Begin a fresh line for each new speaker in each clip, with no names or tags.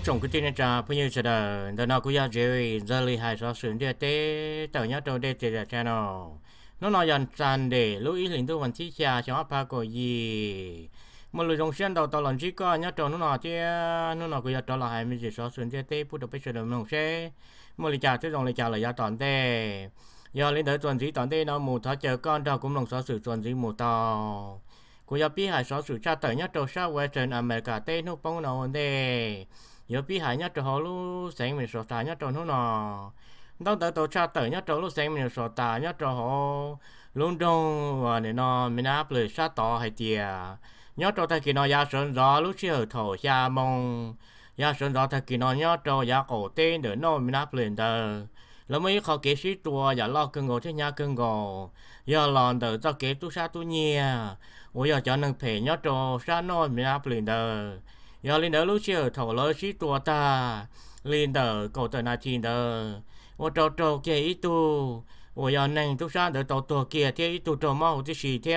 muốn trồng tin trên trà bây giờ chờ đợi đợi nào cũng ra rồi giờ lì hai sáu sướng để tế tàu nhá trâu để tế là channel nó nói rằng tràn để lưu ý lĩnh vực vận chi trà cho áp của gì một lời dòng xuyên đầu tàu lần chỉ có nhá trâu nó nói chứ nó nói cũng ra trâu là hai mươi sáu sướng để tế bút được bây giờ được mông xe một lời trà tới dòng lời trà là giá toàn tê giờ lên tới tuần gì toàn tê nó mù thọ chờ con trâu cũng lòng sáu sườn tuần gì mù tàu của giáo bí hải sáu sườn cha tới nhá trâu sao western america tê nước bông nào hồn nhiều bị hại nhất cho họ lu sáng mình sợ tài nhất cho nó nọ đó tới tổ cha tới nhất cho lu sáng mình sợ tài nhất cho họ luôn trong và nên nó mình áp lực sát tỏ hay tiề nhớ cho thầy kỳ nó ya sơn rõ lúc chiều thổ xa mong ya sơn rõ thầy kỳ nó nhớ cho ya cổ tên để nó mình áp lực tờ là mấy khó kế sĩ tua ya lo cưng ngồi thế nhà cưng ngồi giờ lòn tờ cho kế tu sa tu nhia ôi giờ cho nâng phê nhớ cho sa nó mình áp lực tờ giờ lên đỡ lúc chiều thầu lỡ chỉ tua ta lên đỡ cầu tờ na chi đỡ ô trâu trâu kia ít tu ô giờ neng tu sa đỡ tàu tua kia thế ít tu trâu mau chứ gì thế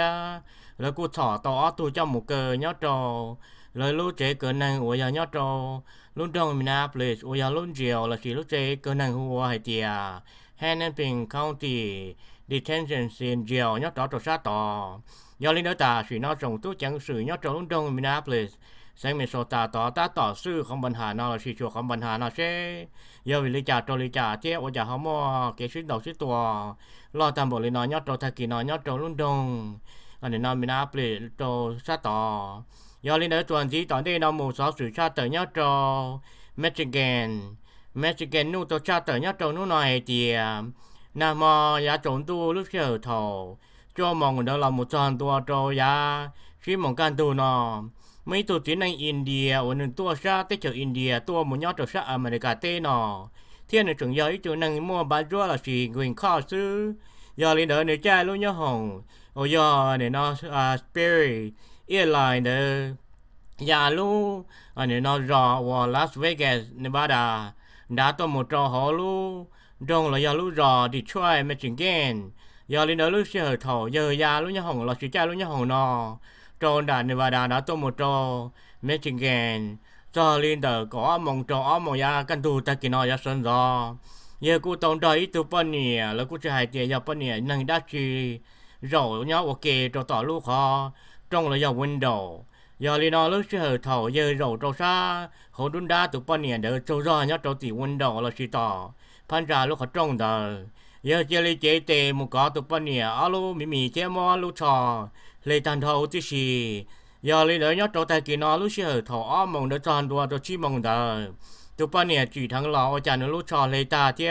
lỡ cô thỏ tỏ tu cho một cờ nhớ trâu lỡ lúc chế cờ nành ô giờ nhớ trâu lúc đông mình áp lệ ô giờ lúc chiều là chỉ lúc chế cờ neng hu hay tiề hay nên bình county detention center chiều nhớ trâu tàu sa tỏ giờ lên đỡ ta chỉ nó trồng tu chẳng sự nhớ trâu lúc đông mình áp lệ sáng mình số ta tỏ ta tỏ không bình hà nó là sư chùa không bình hà nó sẽ giờ vì lý trả cho trả thế ở giờ không mua cái suy đầu suy tua lo tam bộ lý nó nhót trâu thay kỳ nó nhót trâu luôn đông anh nên nó mình áp lệ trâu sát tỏ giờ lý nữa chuẩn gì tỏ đây nó một số sự cha tờ nhót trâu Michigan Michigan nu tàu cha tờ nhót trâu nu này thì nam mô giá trốn tu lúc chiều thầu cho mong đó là một tròn tua trâu giá khi mong can tu nó mấy tổ tiến anh India ổn định tua ra tới chợ India tua một nhóm trở ra America tê nọ thiên này trưởng giới chỗ năng mua bán rua là chỉ nguyên kho sư giờ lên đỡ này cha luôn nhớ hồng ô giờ này nó à spirit airline đỡ giờ dạ, luôn, à này nó rõ vào Las Vegas Nevada đã tôi một trò họ luôn. trong là giờ luôn rõ Detroit Michigan giờ lên đỡ luôn sẽ thổ giờ giờ luôn nhớ hồng là chỉ cha luôn nhớ hồng nọ cho đà Nevada đã tô một cho Michigan cho liên tờ có mong cho mong ya căn tu ta kỳ nói ya sơn do giờ cô tổng trời tụp bên nè là cô chỉ hai tiền ya bên nè năng đã chi rồi nhớ ok cho tỏ lúc kho trong là dòng window giờ liên nó lúc chỉ hơi thầu giờ rồi cho xa hồ đun đá tụp bên nè để cho ra nhớ cho tỷ window là chỉ tỏ phan ra lúc ở trong đời ยาเจลเจเตมุกอตุปเนียอาลูมิมีเจมอลูชอเลตันทอติชียาลีเนยตอแตกินอลูเชอทออามงเดจานดัวตชิมงดาตุปเนียจีทั้งหลาอาจารย์นลูชอเลตาเจ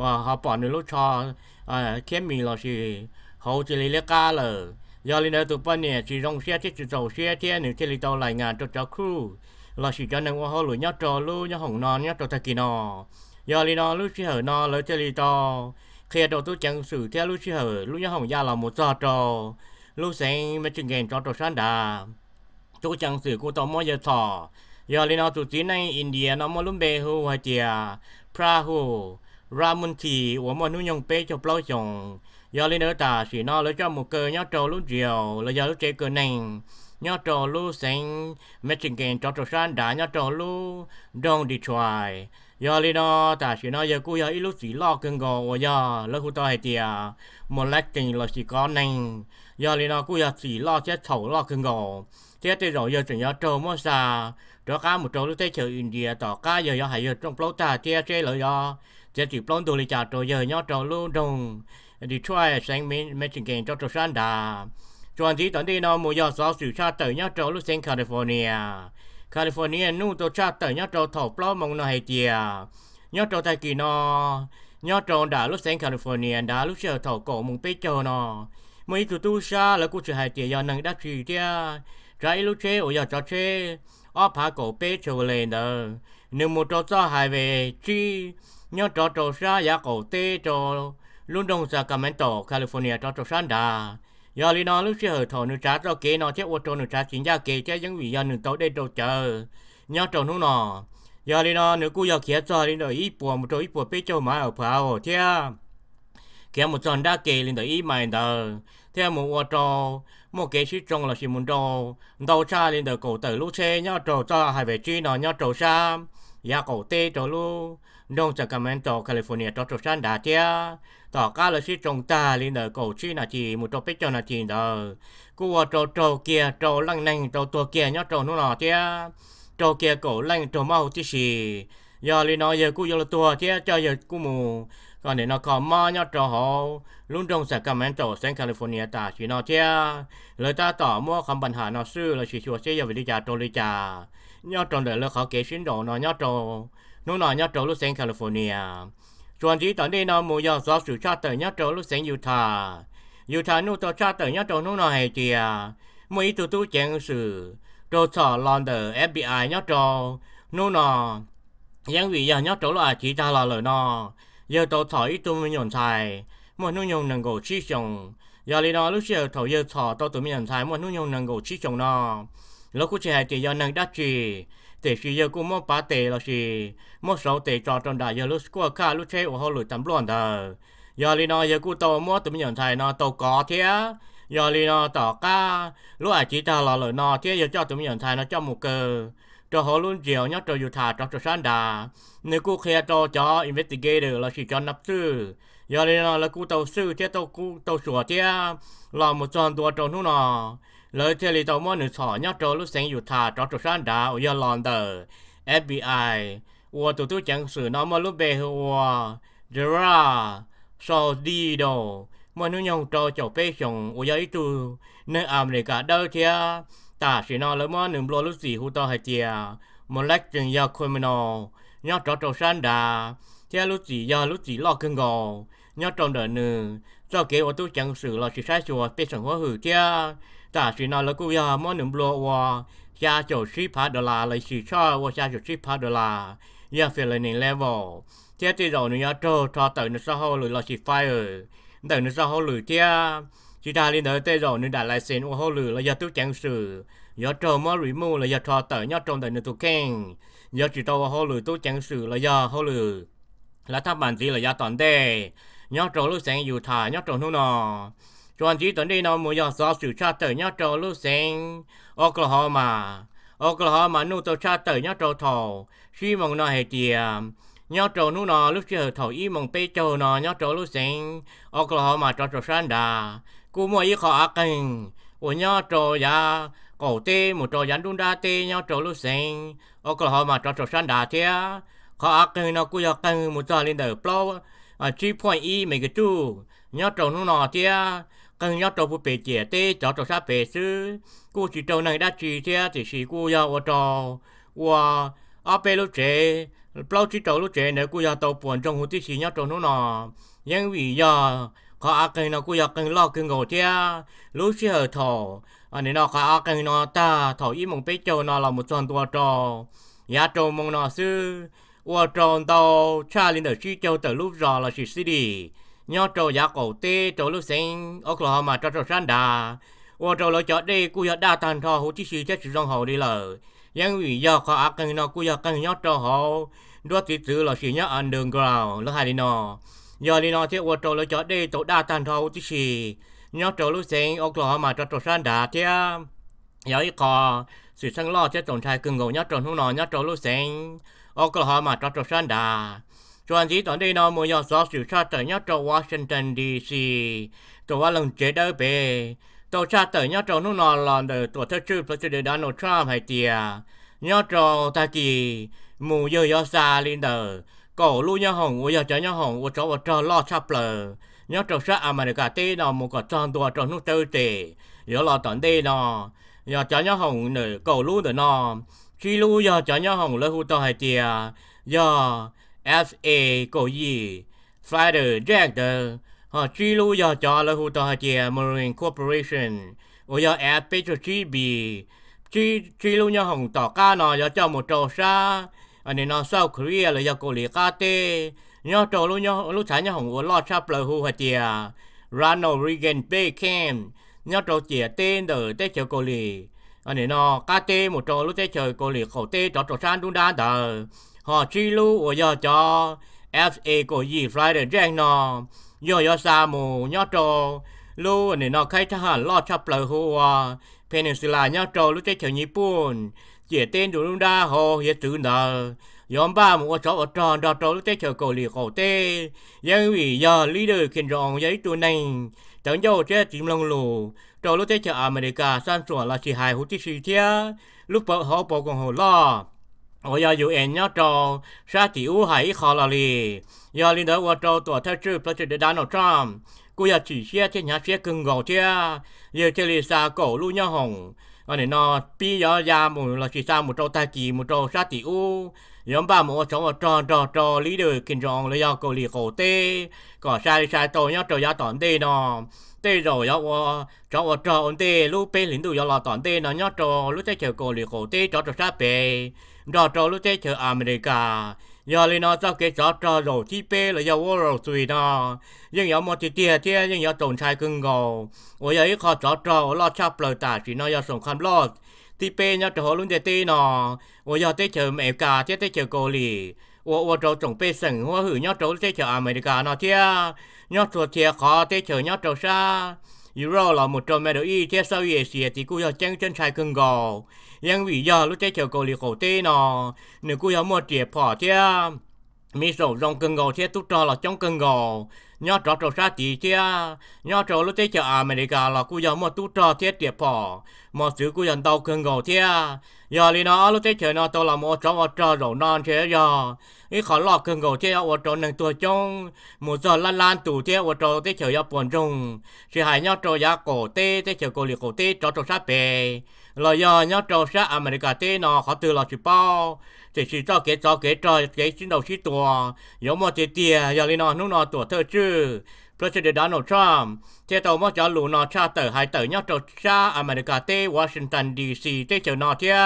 ว่าฮาปอนลูชอเอเคมีลอชีเขาจะเลียกาเลยยาลีเนตุปเนี่ยจีรงเสียที่จุดจบเสียเทียนหนึ่งเทลิโตรายงานจดจ้าครูเราสิจันนังว่าเขาหลุยยอดจอลูยอดห้องนอนยอดตอตะกินอ giờ li nó lúc chỉ hở nó lấy chơi li to khi đầu tư chẳng sử theo lúc chi hở lúc nhớ hồng gia là một giờ trò lúc sáng mới chừng ghen trò trò sáng đà tôi chẳng sử cô tao mỗi giờ thọ giờ li nó tụt tí này India nó mỗi lúc bê hưu hay chìa Prahu Ramun thì của mọi núi nhông bê cho bao chồng giờ li nữa ta chỉ nó lỡ cho một cơ nhớ trò lúc chiều lỡ giờ lúc chơi cơ này nhớ trò lúc sáng mới chừng ghen trò trò sáng đà nhớ trò lúc đông Detroit giờ đi nó ta chỉ nói giờ cô giờ ít lúc chỉ lo cưng gò giờ lúc cô ta hay tiệt một lát trình là chỉ có nành giờ đi nó cô giờ chỉ lo chết thầu lo cưng gò thế thì rồi giờ chuyển nhớ trâu mất xa cho cá một trâu lúc thế chờ India tỏ cá giờ giờ hay giờ trong lâu ta thế thế là giờ thế chỉ plon đồ lì chả trâu giờ nhớ trâu luôn đồng đi try sang miền mấy chuyện kiện cho trâu sáng đà chuẩn gì tuần đi nó mua giờ sáu sự cha tử nhớ trâu lúc sang California California nu to cha tờ nhớ trâu thổ plo mong nó hay chìa nhớ trâu tay kỳ nó nhớ trâu đã lúc sáng California đã lúc chờ thổ cổ mong bế chờ nó mấy tụ tu xa là cô chờ hay chìa do nâng đắc trì tia trái lúc chế ủi giờ cho chế ó phá cổ bế chờ lên đó nếu một trâu cho hai về chi nhớ trâu trâu xa giá cổ tê trâu luôn đông ra Sacramento California trâu trâu xa đã giờ lý nó lúc xưa thổ nữ trá cho kế nó chết ô tô nữ trá chính ra kế chết những vị giờ nữ tàu đây đâu chờ nhau trồng nó nọ giờ lý nó nữ cú giờ kia cho lý nó ít bùa một chỗ ít bùa bê cho má ở phao thế kia một tròn đa kế lý nó ít mày đó thế một ô tô một cái sĩ trông là sĩ muốn đồ đầu xa lý nó cổ tử lúc xe nhau trầu cho hai về chi nó nhau trầu xa ya dạ, cổ tê cho lu nông sản cảm ơn cho California cho cho sản đã chia tỏ cá là sĩ trồng ta lên đời cổ chi là chỉ một topic cho là chỉ đời cua trâu trâu kia trâu lăng nành trâu tua kia nhá trâu nó nọ chia trâu kia cổ lăng trâu mau chứ gì giờ lên nói giờ cua giờ là tua chia cho giờ cua mù còn để nó có mà nhá trâu họ luôn trong sản cảm ơn cho sang California ta chỉ nó chia lời ta tỏ mua không bản hà nó sư là chỉ chùa sẽ giờ về đi trả trâu đi trả nhớ trong đời là khó kể sinh đồ nó nhớ trong nó nó nhớ trong lúc sang California chuẩn chỉ tận đây nó mua giờ gió sự cha tới nhớ trong lúc sang Utah Utah nó cho cha tới nhớ trong nó nó hay chị mấy tụ tụ chèn sự trâu sọ lon FBI nhớ trong nó nó yang vị giờ nhớ trong là chỉ ta là lời nó giờ tôi thọ ít tụ mình nhổn xài mà nó nhổn nâng cổ chi chồng giờ lý nó lúc giờ thầu giờ thọ tôi tụ mình nhổn xài mà nó nhổn nâng cổ chi chồng nó lúc cũng chỉ hai do năng đắt chỉ tỷ chỉ giờ cũng mong ba tệ là chỉ mong sau tệ cho trong đại giờ lúc qua cả lúc chơi ở hồ lụi tầm luôn thờ giờ li nó giờ cũng tàu mua tụi mình nhận thấy nó tàu có thế giờ li nó tỏ ca lúc ấy chỉ ta là lời nó thế giờ cho tụi mình nhận thấy nó cho một cơ cho họ luôn chiều nhắc cho dù thả cho cho san đà nếu cô khe cho cho investigator là chỉ cho nắp sư giờ li nó là cô tàu sư thế tàu cô tàu sửa thế là một tròn tua tròn nó ลยเทลีตอมอหนึ่งสอยอดโจลุเซงอยู่ทาจอจุชันดาวยอลอนเดอร์เอฟบีไอวัวตุ้ตุ้จังสือน้อมอลุเบฮัวเจราซอซดีโดมอนุยงโจจบเป้ชงอุยไอตูเนื้ออเมริกาเดลเทียตาสีนอลมอหนึ่งบลูลุสีฮุโตฮเจียมอลักจึงยาคุมโนอยอดจอจุชันดาเทียลุสียาลุสีลอกึงโกยอดจอมเดินหนึ่งเจ้าเกียวตุ้จังสือเราชิชาชัวเป้ชงหัวหือเจีย ta chỉ nói là cũng giờ mỗi nửa bữa qua giá chỗ ship hai đô la lấy chỉ cho qua giá chỗ ship hai đô la giờ phải lên nền level thế thì rồi nó cho trò tới nó sau hồi là chỉ fire tới nó sau hồi lười thế chỉ ta lên tới tới rồi nó đã lại xin ô hồi lười là giờ tôi chẳng sự giờ cho mỗi remove là giờ trò tới nhớ trong tới nó tu keng, giờ chỉ tao hồi lười tôi chẳng sự là giờ hồi lười là tháp bàn gì là giờ toàn đề nhớ trâu lúc sáng dù thả nhớ trâu nó nọ chuẩn chỉ tuần đi nó mua dòng gió sử cha tử nhau trâu lúc sinh Oklahoma Oklahoma nu tàu cha tử nhau trâu thầu khi mong nó hệ tiề nhau trâu nu nó lúc chưa thầu y mong pe trâu nó nhau trâu lúc sinh Oklahoma trâu trâu san đà cú mua y khó ác kinh của nhau trâu ya cổ tê một trâu dán đun đa tê nhau trâu lúc sinh Oklahoma trâu trâu san đà thế khó ác kinh nó cú ya kinh một trâu lên đời plau à chỉ point y e, mấy cái chú nhau trâu nu nó thế cần nhau trâu bụi chế tê cho trâu sa bể sư cô chỉ trâu này đã thì chỉ cô yêu ở trâu và ở bể lúc chế bao chỉ trâu lúc chế nữa cô yêu tàu buồn trong hồ tí chỉ trâu nó nọ nhưng vì giờ khó ăn cái nó cô yêu cái lo cái ngồi thế lúc chỉ anh ấy nó khó ăn cái nó ta thở ít mong bể trâu nó là một tròn tua trâu nhà trâu mong nó sư và tròn tàu cha linh ở chỉ trâu từ lúc giờ là chỉ xí đi nhau trâu giá cổ tê trâu lúc sinh Oklahoma mà trâu trâu san đà ô trâu lối chó đi cú giờ đa tàn thò hú chỉ xì chết sự rong hậu đi lờ yang vì giờ khó ác cần nó cú giờ cần nhau trâu hồ đua tí chữ là xì đường underground lúc hai đi nò, giờ đi nò thì ô trâu lối chó đi trâu đa tàn thò hú chỉ xì nhau trâu lúc sinh Oklahoma mà trâu trâu san đà thế giờ ít khó sự sang lo chết trồng trai cưng ngầu nhau trâu hú nò nhau trâu lúc sinh Oklahoma mà trâu trâu san đà chuẩn chỉ tuần đi nó mua nhà gió sự xa tới nhau trong Washington DC tổ qua lần chế đỡ bề tổ xa tới nhau trong nước nó là để tổ thất chư President Donald Trump hay tiề nhau trong ta kỳ mù giờ gió xa lên đời cổ lu nhau hồng ôi giờ cho nhau hồng ôi cho vợ cho lo chắp lờ nhau cho xa America tê nó một cái tròn tua tròn nước tư tề giờ lo tuần đi nó giờ cho nhau hồng nửa cổ lu nữa nó khi lu giờ cho nhau hồng lơ hụt tàu hay tiề giờ FA cổ gì Friday Director họ truy lưu do cho là hụ tòa chìa Marine Corporation ô do Cho Petro GB truy truy lưu nhau hồng tỏ ca nó do cho một trò xa anh nên nó sau Korea là do cổ lý ca tê nhau trò lưu nhau lúc sáng nhau hồng ô lo chắp lời hụ hả chìa Ronald Reagan Beckham nhau trò chìa tên đỡ tế chờ cổ lý anh nên nó ca tê một trò lúc tế chờ cổ lý khẩu tê trò trò sang đúng đá đờ ฮอชีลูโอยจาเอฟเอโกยีายเดแจงนอโยยาซาโมยอโตลูเนนอคายทหารลอดชับเปลือหัวเพนิสิลายอโตลูเจเฉยญี่ปุ่นเจียเต้นดูรุ่นดาโอเฮตูนเดยอมบ้ามัวชอบอรนดอโตลูเจเฉยเกาหลีเกาเต้ยังวิยาลีเดอร์เคนรองยัยตัวหนึ่งจังโยเจีจิมลงลูโตลูเจเฉยอเมริกาสั้นส่วนลาชิไฮฮุติชิเทียลูกเปิดหอปกของหัวล้อ我要有眼要照，啥子乌海好了哩。要领导我照做特使，不是的 Donald Trump，故要只些天下些更高些，要这里啥狗路要红。我呢那比要呀木了是啥木照大吉木照啥子乌，原把木照我照照照里头跟着了要狗里狗的，搞啥啥照要照要当的呢。tê rồi yo wo cho wo cho on tê lu pe lin du yo la ton tê nó nhớ cho lu tê chờ cô li cô tê cho cho sa pe ดอตโตลุเจเชออเมริกายาลีนอเจาเกจอตโตโรที่เป้และยาวโรสุยนอยังยอมอติเตียเทียยังยอตงชายกึ่งโกโอยยขอจอตโตลอดชาเปลือตาสีนอยอส่งความรอดที่เป้ยอตโตลุนเจตีนอโอยอเตเชอเมกาเทียเตเชอเกาหลีโอโอตจงเปสังหัวหือยอตโอลุเจเชออเมริกานอเทียยอตรอเทียขอเตเชอยอตรอชา Euro là một trong mấy đứa y thế sau ye xìa thì cô yêu chân chân trai cưng gò. Nhưng vì giờ lúc chơi chiều cầu lì khổ tê nọ, nếu cô yêu mua trẻ phò thế, mi sầu rong cưng gò thế tút trò là trong cưng gò nhớ trò trò xa chỉ chứ nhớ trò lúc thế chờ America là cú dân mua tu trò thế tiệp phò mà xứ cú dân tàu cưng gầu thế giờ thì nó lúc thế chờ nó tàu là một trò một trò rổ non thế giờ ý khó lọ cưng gầu thế ở trò nâng tua trong một giờ lan lan tủ thế ở trò thế chờ nhập buồn chung thì hãy nhớ trò giá cổ tê thế chờ cổ liệt cổ tê trò trò xa bề lời giờ nhớ trò xa America thế nó khó từ là chỉ bao chỉ chỉ cho cái cho cái cho cái chỉ đầu chỉ tua giống mà chỉ tiền giờ lên nó nó tua thơ chứ President Donald Trump chế tàu mà cho lũ nó cha tờ hai tờ nhau trâu cha America tế Washington DC tê chờ nó thia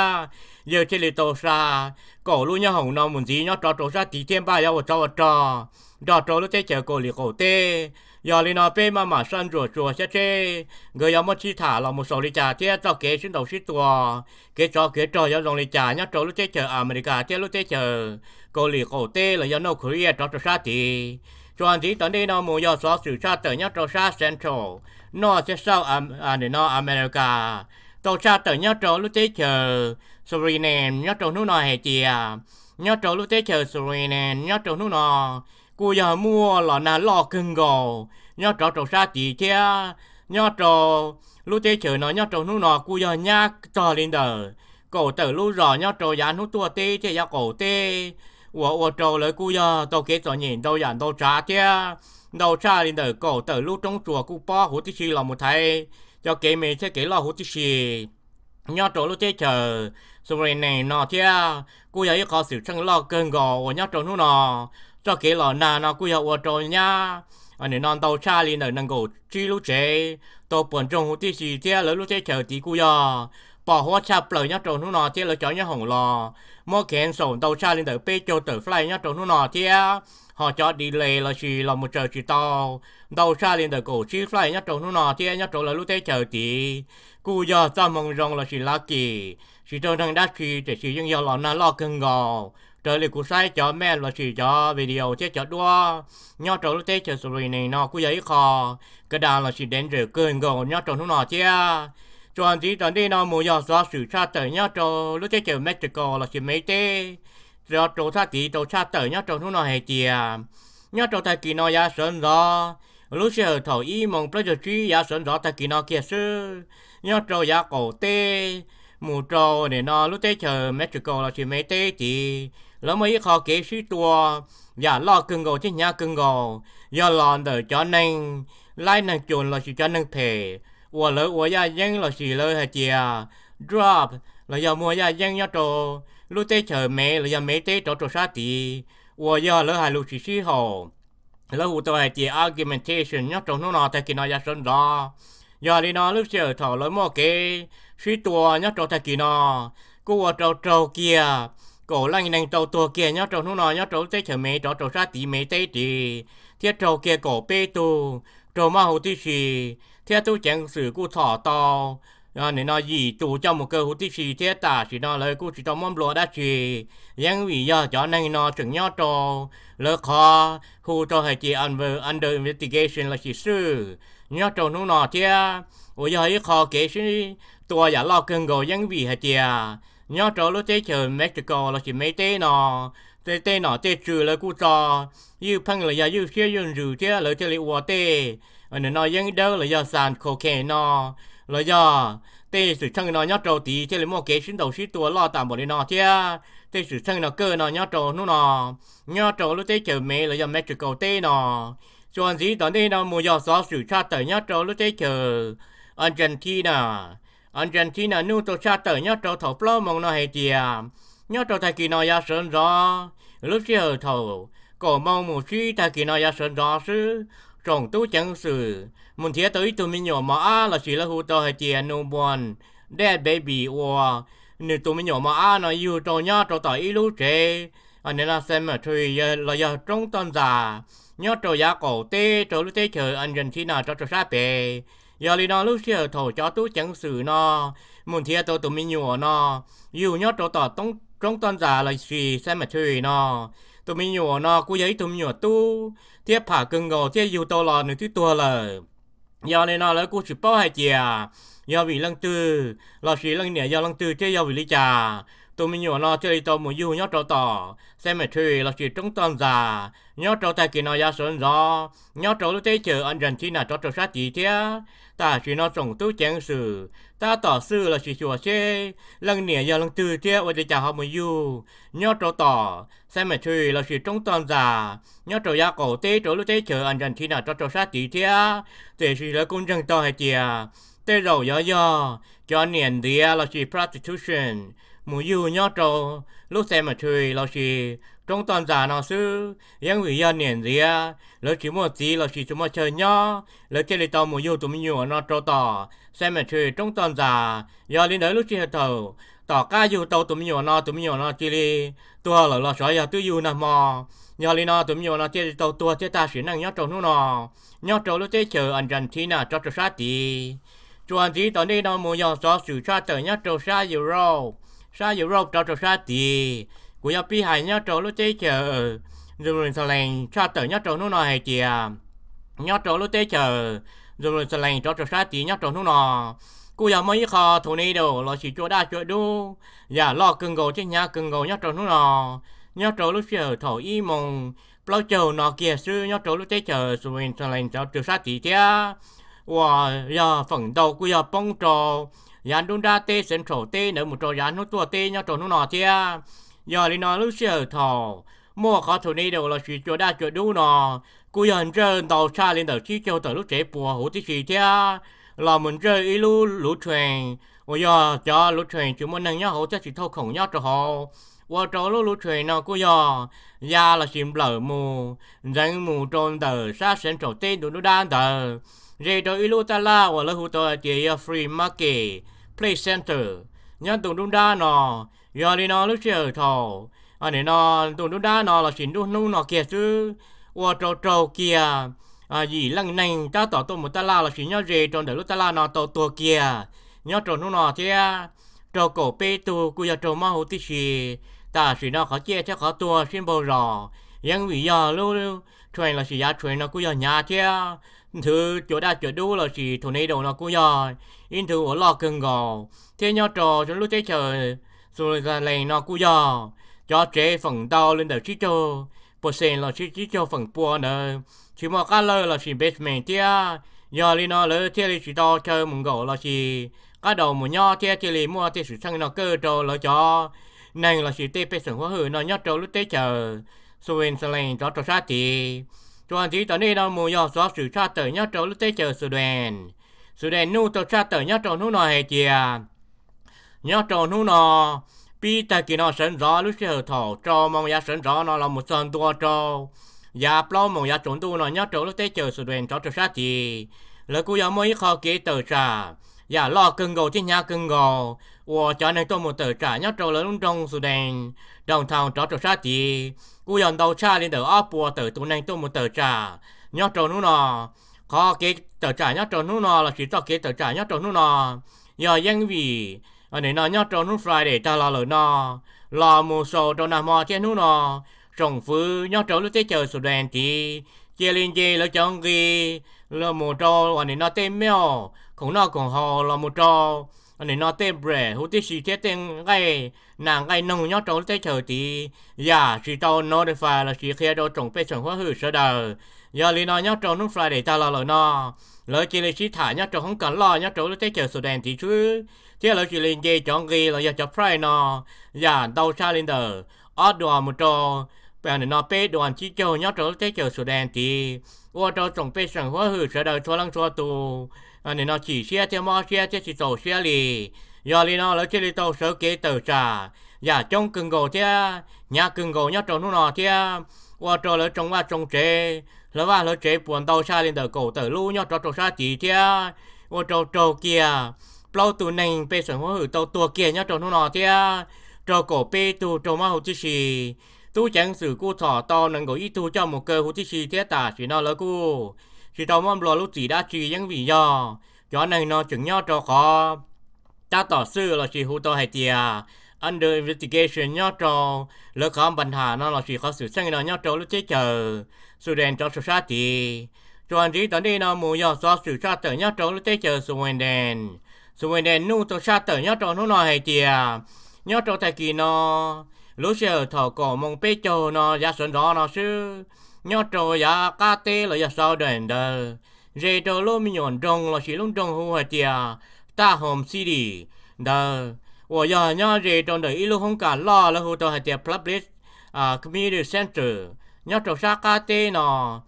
giờ chỉ lì tàu xa cổ lũ nhau hồng nó muốn gì nhau trâu xa tí thêm ba nhau trâu trâu trâu trâu lũ tê chờ cổ lì cổ tế giờ lên nó bên mà mà săn rùa rùa sẽ chê người yêu mất chi thả là một số lý trà thế cho kế xin đầu xí tua kế cho kế cho yêu dòng lý trà nhắc cho lúc thế chờ America thế lúc thế chờ cô lì cổ tê là yêu nó Korea cho cho sát thì cho anh tí tấn đi nào mua yêu xóa sự sát tới nhắc cho sát Central nó sẽ sau à để nó America tàu sát tới nhắc cho lúc thế chờ Suriname nhắc cho nước nào hệ chìa nhắc cho lúc thế chờ Suriname nhắc cho nước nào cô giờ mua là nà lo cưng gò nhớ trò trò xa tì kia nhớ trò lúc thế chữ nó nhớ trò nút nọ cô giờ nhá trò lên đời cổ tử lúc rõ nhớ trò giá nút tua tê thế giá cổ tê ủa ủa trò lời cô giờ tao kế trò nhìn tao dặn tao trả kia đầu xa lên đời cổ tử lúc trong chùa cô bỏ hủ tí chi là một thầy cho kế mình sẽ kế lo hủ tí chi nhớ trò lúc thế chữ sau này nọ kia cô giờ có sự chân lo cưng gò ủa nhớ trò nút nọ cho cái lò na nó cũng yêu cho nhá anh nên non tàu xa lên để năng cổ truy lũ chế tàu bẩn trong hồ tí gì thế lỡ lũ chế chờ tí cũng yêu bỏ hoa xa bờ nhá trồng nó nọ thế lỡ chó nhá hồng lò mua kén sổ tàu xa lên để bê cho tử fly nhá trồng nó nọ thế họ cho đi lề là chỉ là một trời chỉ to tàu xa lên đời cổ chi fly nhá trống nó nọ thì nhá trống là lúc thế chờ tí cú giờ ta mong rong là chỉ lá kỳ chỉ trông thằng đá chỉ để chỉ những giờ lọ na lo cưng gò trở lại của sai cho mẹ là chỉ cho video chết cho đua nhau trâu lúc tết cho rồi này nó cứ giấy khó cái đàn là chỉ đến rửa cơn gồ nhau trâu lúc nọ chứ chọn gì chọn đi nó mua giò gió sử cha tới nhau trâu lúc tết cho Mexico là chỉ mấy tê rồi trâu cha tí trâu cha tới nhau trâu lúc nọ hay chìa nhau trâu tại kỳ nó giá sơn gió lúc xưa thầu y mong bây giờ trí giá sơn gió tại kỳ nó kia sư nhau trâu giá cổ tê mù trâu để nó lúc tết chờ Mexico là chỉ mấy tê chỉ lỡ mấy khó kế sĩ tua và lo cưng gồ chứ nhà cưng gồ do lo đỡ cho nên lại nàng chuồn là chỉ cho nên thể ủa lỡ ủa gia dân là chỉ lỡ hả chìa drop là do mua gia dân nhá trồ lúc tê chờ mẹ là do mẹ tê trò trò sát tì ủa do lỡ hả lúc chỉ sĩ hồ lỡ hủ tờ hả chìa argumentation nhá trồ nó nọ thay kì nó ra sân đó do đi nó lúc chờ thỏ lỡ mua kế sĩ tua nhá trồ thay kì nó cô ở trâu trâu kìa cổ là nhìn đánh trâu tua kia nhá trâu nó nhá trâu tê chở mấy trâu trâu ra tí mấy tê tí thiết trâu kia cổ bê tu trâu mà hồ tí xì thiết tu chẳng sử cụ thỏ to ờ, nó nên nó gì tu cho một cơ hồ tí xì thiết tả xì nó lời cụ chỉ trâu mâm lúa đã xì yang vì giờ cho nên nó chừng nhá trâu lỡ khó hồ trâu hay chỉ under under investigation là xì sư nhá trâu nó nó thiết ôi giờ khó kể xí tua giả lo cưng gồ yang vì hay tiệt nhớ cho lúc chế chờ Mexico là chỉ mấy tế nọ tế tế nọ tế trừ là cú trò như phăng là giờ như xe dùng rượu chế là chế liệu hòa tế ở nơi nói dân đâu là giờ sàn khổ kẻ nọ là giờ tế sự thân nọ nhớ trâu tí chế liệu mua kế sinh đầu sĩ tua lo tạm bỏ đi nọ chế tế sự thân nọ cơ nọ nhớ trâu nó nọ nhớ trâu lúc chế chờ mẹ là giờ Mexico tế nọ cho anh gì t อนนี้เราหมู่ยอสอสื่อชาติแต่ยอดโจลูกเจเจออันจันทีน่ะ Argentina nu tổ cha tờ nhớ trâu thầu plo mong nó hay tiề nhớ trâu thay kỳ nó ya sơn rõ lúc chiều thầu cổ mong một chi thay kỳ nó ya sơn rõ sư trồng tu chẳng sự muốn thiết tới tụi mình nhỏ mà là chỉ là hụ tờ hay tiề nu buồn dead baby or nếu tụi mình nhỏ mà nó yêu trâu nhớ trâu tờ ít lúc chế anh nên là xem mà thôi là giờ trong tuần già nhớ trâu giá cổ tê trâu lúc tê chờ Argentina trâu trâu sát bề giờ đi nó lúc xưa thổ cho tôi chẳng sử nó muốn thiệt tôi tụi mình nhổ nó dù nhớ tôi tỏ tông trong toàn giả là gì xem mà chơi nó tụi mình nhổ nó cú giấy tụi mình nhổ tu thiệt phả cưng ngầu thiệt dù tôi là nữa thứ tua là giờ đi nó lấy cú chụp bao hai chìa giờ vì lăng tư là gì lăng nẻ giờ lăng tư chơi giờ vì lý trà tụi mình nhổ nó chơi tôi muốn dù nhớ tôi tỏ xem mà chơi là gì trong toàn giả nhớ trâu ta kia nó ra sơn gió nhớ trâu lúc thấy chờ anh rằng chi là cho trâu sát gì thế ta chỉ nó trồng tu chén sự ta tỏ sư là chỉ chùa chê lần nẻ giờ lần từ thế và để chào họ mới yêu nhớ trâu tỏ xem mẹ thùy là chỉ trong toàn già nhớ trâu ra cổ tế trâu lúc thấy chờ anh rằng chi là cho trâu sát gì thế để chỉ là cũng rằng to hay chìa tế rồi gió gió cho nền địa là chỉ prostitution mù yêu nhó trâu lúc xem mà chơi là chỉ trong toàn giả nó sư yang vì dân nền gì á lỡ chỉ một gì là chỉ chúng mà chơi nhó lỡ chơi lấy tàu mù yêu tụi mình nhiều nó trâu tỏ xem mà chơi trong toàn giả do lên đấy lúc chơi tàu tỏ cá yêu tàu tụi mình nhiều nó tụi mình nhiều nó chỉ đi tua là lo sợ giờ tôi yêu nà mò nhờ lên nó tụi mình nhiều nó chơi tàu tua chơi ta chuyển năng nhó trâu nó nọ nhó trâu lúc chơi chờ anh rằng thì nào cho cho sát đi chuẩn gì tao đi nó mua dòng gió sử sát tới nhó trâu sát yêu rồi sa dụ rộng trò trò sa tì của nhau pi hài nhau trò lúc chơi chờ rồi rồi sờ lành sa tờ nhau trò nó nò hay tì à nhau trò lúc chơi chờ rồi rồi sờ lành trò trò sa tì nhau trò nó nò, cú giờ mới khó thủ này đồ lo chỉ chỗ đa chỗ đu và dạ, lo cưng gầu trên nhà cưng gầu nhau trò nó nò, nhau trò lúc chờ thổ y mông bao chờ nó kia sư nhau trò lúc chơi chờ rồi rồi sờ lành trò trò sa tì thế và giờ phần đầu cú giờ bông trò yan đun ra tê sen trổ tê nữa một trò yan nó tua tê nhau trò nó nọ tia giờ đi nó lúc sửa thò mua khó thu ni đầu là chỉ chỗ đa chỗ đu nọ cú hiện trên tàu xa lên tàu chi châu tàu lúc trẻ bùa hủ tí gì tia là mình chơi ý lú lũ truyền ôi giờ cho lũ truyền chúng mình nâng nhau hỗ trợ chỉ thâu khổng nhau trò hồ và trò lũ lũ truyền nào cú giờ ya là xìm lở mù răng mù trôn tờ xa sen trổ tê đủ đu đan tờ rồi đó ý lú ta la và lỡ hủ tờ chỉ ờ, free market Play Center nhớ tụng đun đa nọ giờ đi nó lúc chơi thò anh này nó tụng đun đa nọ là xin đun nu nọ kia chứ qua trâu trâu kia à gì lăng nành ta tỏ tôi một ta la là xin nhớ gì trong để lúc ta la nọ tàu tua kia nhớ trâu nu nọ thế trâu cổ bê tu cú giờ trâu mau hút tí xì ta xin nó khó chia theo khó tua xin bầu rò ยัง vì giờ lưu lưu chuyện là xin giá chuyện nó cú giờ nhà thế thứ chỗ đã chỗ đu là chỉ thổ này đầu nó cũng giờ in thứ ở lò cần gò thế nhau trò cho lúc thế chờ rồi ra này nó cũng giờ cho chế phần đau lên đầu chỉ cho bộ sen là chỉ chỉ cho phần bùa nữa chỉ mà cá lơ là chỉ basement tia giờ li nó lỡ tia li chỉ to chơi mùng gò là chỉ cá đầu mùng nhau tia tia li mua tia sử sang nó cơ trò là cho này là chỉ tê bê sừng hóa hử nó nhau trò lúc thế chờ rồi sang này cho trò sát thì cho chỉ tận đi đâu mùa gió gió sự xa tử nhá trâu lúc tê chờ sự đèn sự đèn nu tàu cha tử nhá trâu nu nọ hè chìa nhá trâu nu nọ pi ta kỳ nó sấn gió lúc sẽ hở thổ trâu mong giá sấn gió nó là một sân tua trâu giá plo mong giá chuẩn tu nọ nhá trâu lúc tê chờ sự đèn cho trâu sát thì lời cú giáo mới khó kế tờ xa. Dạ lo cưng gồ chứ nhà cưng gồ Ủa cho nên tôi một tờ trả nhá trâu lớn trong Sudan Đồng thằng trò trò sát gì Cú dòng đầu cha lên tờ áp bùa tờ tụ nên tôi một tờ trả Nhá trâu nú nọ Khó cái tờ trả nhá trâu nú nọ là chỉ cho cái tờ trả nhá trâu nú nọ Giờ dân vì Ở này nó nhá trâu nú Friday ta lo lời nọ Lo mù sổ trâu nà mò trên nú nọ trồng phứ nhá trâu lúc tế chờ Sudan thì Chia lên dê lỡ chọn ghi Lỡ mùa trâu ở này nó tên mèo ของนอกของเขาเรามุจออันนี้นอเต้เบรหูที่สีเทเต้งไงนางไงนงยอดจงเต้เฉยตีอย่าสีโตโนเดฟาละสีเคโดจงไปส่งหัวหือเสดอยาลีนอยอดจงนุ่งฟลายเดตาเราเลยนอเลยจีเลยสีถ่ายยอดจงของกันรอยอดจงเต้เฉยสุดแดนตีชื่อเที่ยเราจีเลยเจจองกีเราอยากจะไพร่นออย่าเดาชาลินเดอร์ออดดวงมุจอแปลนอเป้ดวนที่เจอยอดจงเต้เฉยสุดแดนตีว่าเราจงไปส่งหัวหือเสดอชัวลังชัวตู À, nên nó chỉ xe theo mò xe theo chỉ tổ xe lì giờ lì nó lấy chỉ lì tổ sơ kế tờ trà giả dạ, trong cưng gỗ theo nhà cưng gỗ nhá trồng nó theo qua trò lấy trồng qua trồng chế lấy qua lấy chế buồn tàu xa lên tờ cổ tờ lu nhá trò trò xa chỉ theo qua trò trò kia lâu tụ nành bê sởn hoa hử tàu tua kia nhá trồng nó theo trò cổ bê tụ trò mà hụt chứ gì tu chẳng sử cu thỏ to nâng gỗ ít tu cho một cơ hụt chứ gì thế tả chỉ nó lấy cu chỉ tao mong lo lúc chỉ đã chỉ những vì do cho nên nó chừng nhau cho khó ta tỏ sư là chỉ hú tao hay tiề under investigation nhau cho lỡ có vấn đề nó là chỉ có sự sang nó nhau cho lúc chết chờ sự cho sự sát thì cho anh chỉ tận đi nó mua do do sự sát tử nhau cho lúc chết chờ sự nguyên đèn sự sát tử nhau cho nó nói hay tiề nhau cho thời kỳ nó lúc giờ thọ cổ mong bê cho nó ra sân đó nó sư nhau trò ya cá tê là ya sao đền đờ rê trò lô mi nhọn trông là chỉ lông trông hù hả chìa ta hòm xì đi đờ ủa ya nhau rê trò đời ít lô không cả lo là hù trò hả chìa public à community center nhau trò sa cá tê nọ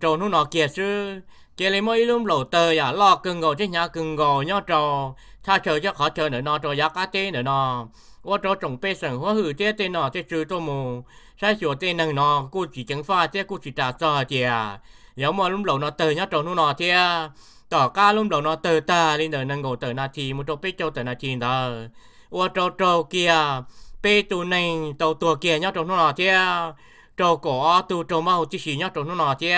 trò nó nọ kia chứ chỉ lấy mỗi lúc lẩu tờ ya dạ, lo cưng gò chứ nhà cưng gò nhau trò tha chờ cho khó chờ nữa nọ trò ya cá tê nữa nọ 我找准备生活后，这在哪在做做么？sai sửa tên năng nó cô chỉ chẳng pha thế cô chỉ trả cho chị à nếu mà lúc tờ nhá trồng nó nọ thế tỏ ca lúc đầu nó tờ ta lên đời năng ngồi tờ na thì một chỗ bê châu tờ na thì đó ô trâu trâu kia bê tù này tàu tua kia nhá trồng nó nọ thế trâu cổ tù trâu mau chỉ xì nhá trồng nó nọ thế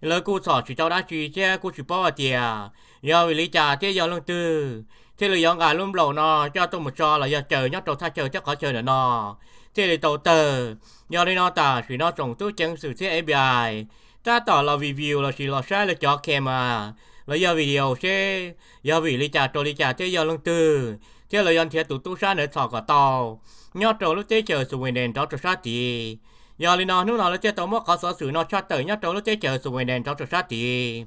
lời cô sọ chỉ cho đã chỉ thế cô chỉ bỏ chị à giờ lý trả thế lương tư thì là dọn gà luôn lâu nọ cho tôi một cho là giờ chờ nhóc tôi thay chờ chắc có chờ nữa nọ thì là tàu tờ nhờ đi nọ ta thì nó trồng tú chân sự thế FBI ta tỏ là review là chỉ là sai là cho kèm à là giờ video sẽ giờ vì lý trả tôi lý trả thế giờ lần tư thế là dân thiệt tụt tú sai nữa thọ cả tàu nhóc tôi lúc thế chờ sự nguyên đèn đó tôi sát thì giờ đi nọ lúc nọ là thế tôi mất có sở sự nọ cho tờ nhóc tôi lúc thế chờ sự nguyên đèn đó tôi sát thì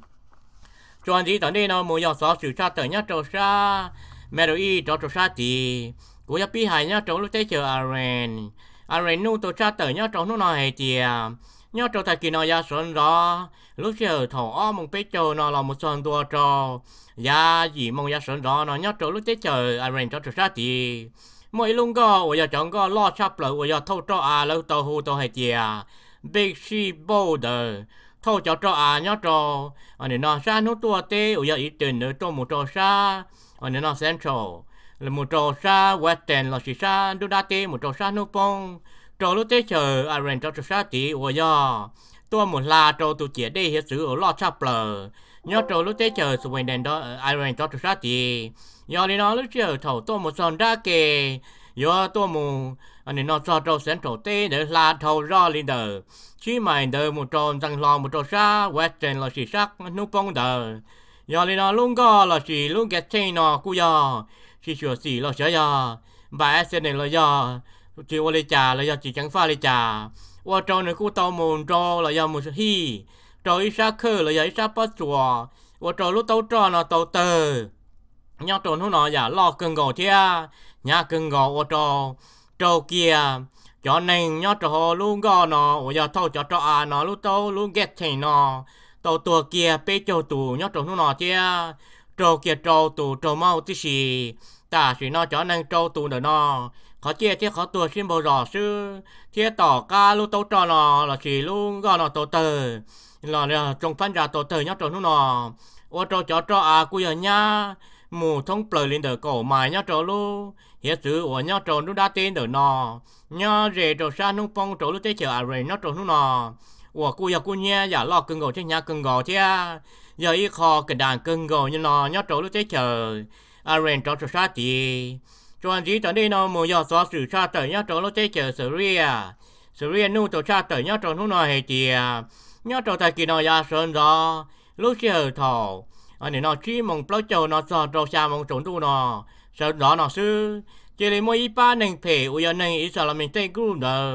cho anh chị tận đây nó mua dầu sọ sửa sa tới nhá trâu sa mẹ rồi y trâu trâu sa thì của gia pi hại nhá trâu lúc tới chờ aren aren nu trâu sa tới nhá trâu nó nói thì nhá trâu thay kỳ nó gia sơn rõ lúc chờ thầu o mong bế trâu nó là một sơn tua trâu gia gì mong gia sơn rõ nó nhá trâu lúc tới chờ aren trâu trâu sa thì mỗi lúc có ủa giờ chọn có lo sắp lỡ ủa giờ thâu trâu à lâu tàu hù tàu hay chìa big Sheep boulder thâu cho cho à nhá cho anh nên nó xa nó tua tê ở giờ ý tiền nữa cho một trò xa ở nên nó central là một trò xa western là chỉ xa đô đa tê một trò xa nó phong cho lúc tê chờ à rèn trò trò xa tí ở giờ tua một là cho tụ chia đây hết sự ở lo chắp lờ nhớ cho lúc tê chờ sự quên đèn đó ờ, à rèn trò trò xa tí giờ đi nó lúc chờ thầu tua một son đa kê giờ tua một anh nên nó cho trâu sen trâu tê để là thầu ra lên đờ chỉ mày đờ một tròn răng lo một trâu xa quét trên là xì sắc nút bông đờ giờ lên nó luôn có là xì luôn ghét trên nó cú giờ xì sửa xì là sửa giờ và sen này là giờ chỉ ô lê trà là giờ chỉ chẳng pha lê trà qua trâu này cú tàu mồm trâu là giờ một hi trâu ít xa khơ là giờ ít xa bắt chùa qua trâu lúc tàu trò là tàu tờ nhau trốn hôm nọ giờ lo cưng gò thia nhà cưng gò ô trâu trâu kia cho nên nhớ trâu luôn gò nó ủa giờ thâu cho trâu à nó lúc tâu luôn ghét thì nó tàu tua kia bê trâu tù nhớ trâu nó nó chứ trâu kia trâu tù trâu mau tí xì ta xì nó cho nên trâu tù nữa nó khó chia chứ khó tua xin bầu rõ sư chia tỏ ca lúc tâu trò nó là xì luôn gò nó tàu tờ là trong phân ra tàu tờ nhớ trâu nó nó ủa trâu cho trâu à cú giờ nha mù thông plờ lên đỡ cổ mài nhớ trâu luôn hiện sự của nhau trộn nó đã tin được nó nhau rể trộn xa nó phong trộn nó tới chờ à rể nó trộn nó nó của cô giờ cô nhé giờ lo cưng gò chứ nhà cưng gò thế giờ y kho cái đàn cưng gò như nó nhau trộn nó tới chờ à rể trộn trộn xa thì trộn gì tận đây nó mua giờ xóa sự xa tới nhau trộn nó tới chờ sự ria sự ria nu trộn xa tới nhau trộn nó nó hay thì nhau trộn tại kỳ nó giờ sơn đó lúc chưa thọ anh này nó chỉ mong plot cho nó sợ trộn xa mong trộn tu nó sau đó nó sư chỉ lấy mỗi ba nền thể u yên nền ít sao là mình tây cú đó